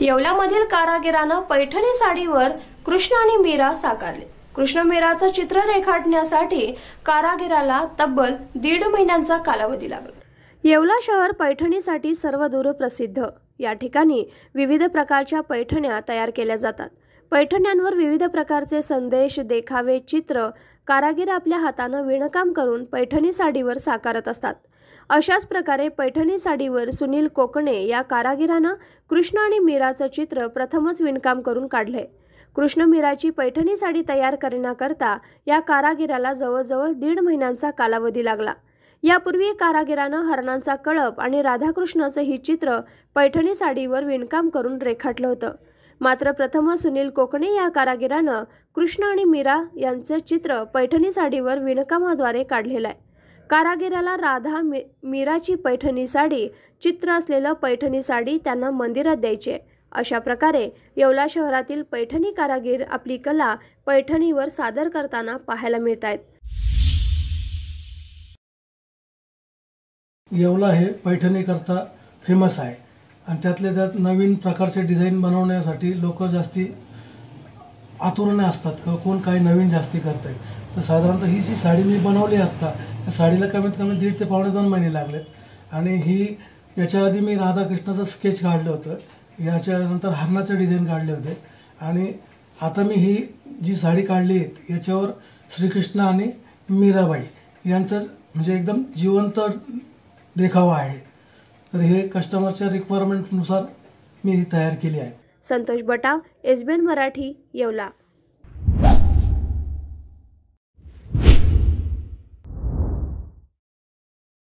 येवला येवल्यामधील कारागिरानं पैठणी साडीवर कृष्ण आणि मीरा साकारले कृष्ण मीराचं चित्र रेखाटण्यासाठी कारागिराला तब्बल दीड महिन्यांचा कालावधी लागला येवला शहर पैठणीसाठी सर्वदूर प्रसिद्ध या ठिकाणी विविध प्रकारच्या पैठण्या तयार केल्या जातात पैठण्यांवर विविध प्रकारचे संदेश देखावे चित्र कारागीर आपल्या हातानं विणकाम करून पैठणी साडीवर साकारत असतात अशाच प्रकारे पैठणी साडीवर सुनील कोकणे या कारागिरानं कृष्ण आणि मीराचं चित्र प्रथमच विणकाम करून काढलंय कृष्ण मीराची पैठणी साडी तयार करण्याकरता या कारागिराला जवळजवळ दीड महिन्यांचा कालावधी लागला यापूर्वी कारागिरानं हरणांचा कळप आणि राधाकृष्णाचं ही चित्र पैठणी साडीवर विणकाम करून रेखाटलं होतं मात्र प्रथम सुनील कोकणे या कारागिरानं कृष्ण आणि मीरा यांचं चित्र पैठणी साडीवर विणकामाद्वारे काढलेलं आहे कारागिराला राधा मी मीराची पैठणी साडी चित्र असलेलं पैठणी साडी त्यांना मंदिरात द्यायची अशा प्रकारे येवला शहरातील पैठणी कारागीर आपली कला पैठणीवर सादर करताना पाहायला मिळत आहेत येवला हे करता फेमस आहे आणि त्यातल्या त्यात नवीन प्रकारचे डिझाईन बनवण्यासाठी लोक जास्ती आतुरणे असतात किंवा कोण काही नवीन जास्ती करत आहे तर साधारणतः ही जी साडी मी बनवली आत्ता त्या साडीला कमीत कमी दीड ते पावणे दोन महिने लागलेत आणि ही याच्या आधी मी राधाकृष्णाचं स्केच काढलं होतं याच्यानंतर हरणाचे डिझाईन काढले होते आणि आता मी ही जी साडी काढली आहे याच्यावर श्रीकृष्ण आणि मीराबाई यांचं म्हणजे एकदम जिवंत देखावा आहे तर हे कस्टमरच्या रिक्वायरमेंटनुसार मी ही तयार केली आहे संतोष बटाव एसबीएन मराठी येवला